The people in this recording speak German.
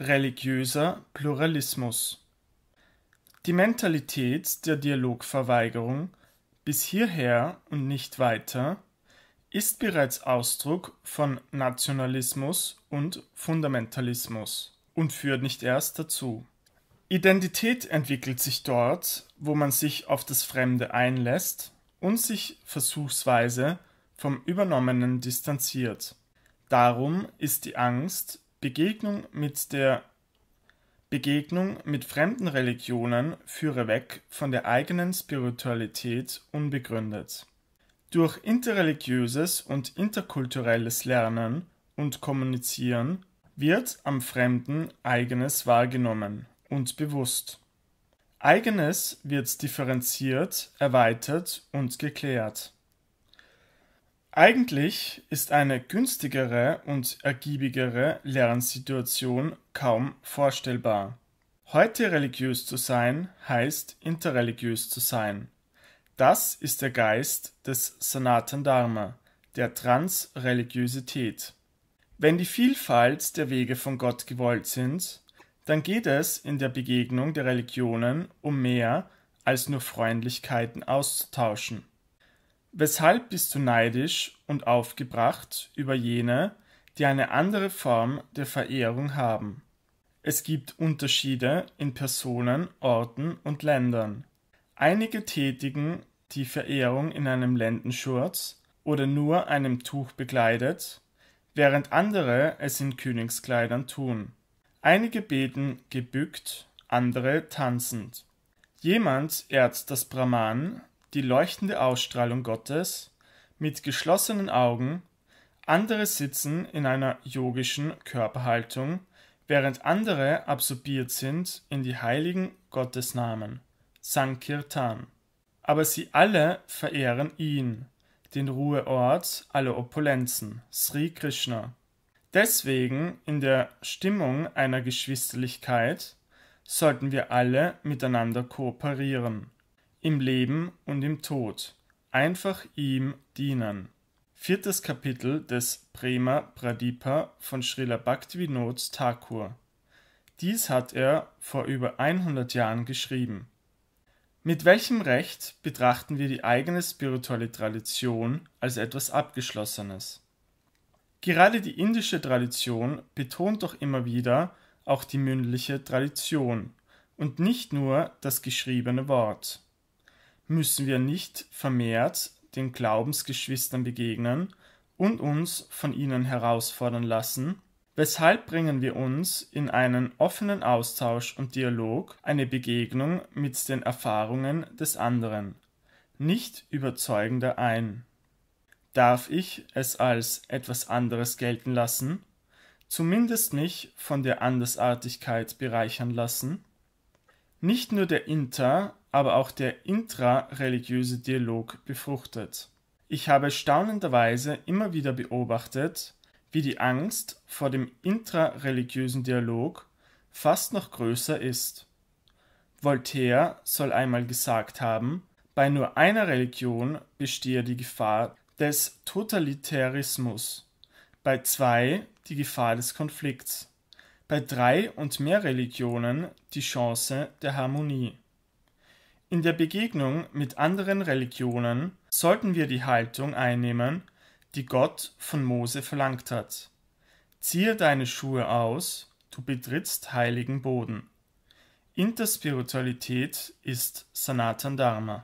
religiöser Pluralismus. Die Mentalität der Dialogverweigerung bis hierher und nicht weiter ist bereits Ausdruck von Nationalismus und Fundamentalismus und führt nicht erst dazu. Identität entwickelt sich dort, wo man sich auf das Fremde einlässt und sich versuchsweise vom Übernommenen distanziert. Darum ist die Angst Begegnung mit der Begegnung mit fremden Religionen führe weg von der eigenen Spiritualität unbegründet. Durch interreligiöses und interkulturelles Lernen und Kommunizieren wird am Fremden eigenes wahrgenommen und bewusst. Eigenes wird differenziert, erweitert und geklärt. Eigentlich ist eine günstigere und ergiebigere Lernsituation kaum vorstellbar. Heute religiös zu sein heißt interreligiös zu sein. Das ist der Geist des Sanatan Dharma, der Transreligiosität. Wenn die Vielfalt der Wege von Gott gewollt sind, dann geht es in der Begegnung der Religionen um mehr als nur Freundlichkeiten auszutauschen. Weshalb bist du neidisch und aufgebracht über jene, die eine andere Form der Verehrung haben? Es gibt Unterschiede in Personen, Orten und Ländern. Einige tätigen die Verehrung in einem Lendenschurz oder nur einem Tuch bekleidet, während andere es in Königskleidern tun. Einige beten gebückt, andere tanzend. Jemand ehrt das Brahman, die leuchtende Ausstrahlung Gottes, mit geschlossenen Augen, andere sitzen in einer yogischen Körperhaltung, während andere absorbiert sind in die heiligen Gottesnamen, Sankirtan. Aber sie alle verehren ihn, den Ruheort aller Opulenzen, Sri Krishna. Deswegen, in der Stimmung einer Geschwisterlichkeit, sollten wir alle miteinander kooperieren im Leben und im Tod, einfach ihm dienen. Viertes Kapitel des Prema Pradipa von Srila Bhaktivinoda Thakur. Dies hat er vor über 100 Jahren geschrieben. Mit welchem Recht betrachten wir die eigene spirituelle Tradition als etwas Abgeschlossenes? Gerade die indische Tradition betont doch immer wieder auch die mündliche Tradition und nicht nur das geschriebene Wort müssen wir nicht vermehrt den Glaubensgeschwistern begegnen und uns von ihnen herausfordern lassen? Weshalb bringen wir uns in einen offenen Austausch und Dialog, eine Begegnung mit den Erfahrungen des anderen, nicht überzeugender ein? Darf ich es als etwas anderes gelten lassen? Zumindest mich von der Andersartigkeit bereichern lassen? nicht nur der inter, aber auch der intrareligiöse Dialog befruchtet. Ich habe staunenderweise immer wieder beobachtet, wie die Angst vor dem intrareligiösen Dialog fast noch größer ist. Voltaire soll einmal gesagt haben, bei nur einer Religion bestehe die Gefahr des Totalitarismus, bei zwei die Gefahr des Konflikts bei drei und mehr Religionen die Chance der Harmonie. In der Begegnung mit anderen Religionen sollten wir die Haltung einnehmen, die Gott von Mose verlangt hat. Ziehe deine Schuhe aus, du betrittst heiligen Boden. Interspiritualität ist Sanatan Dharma.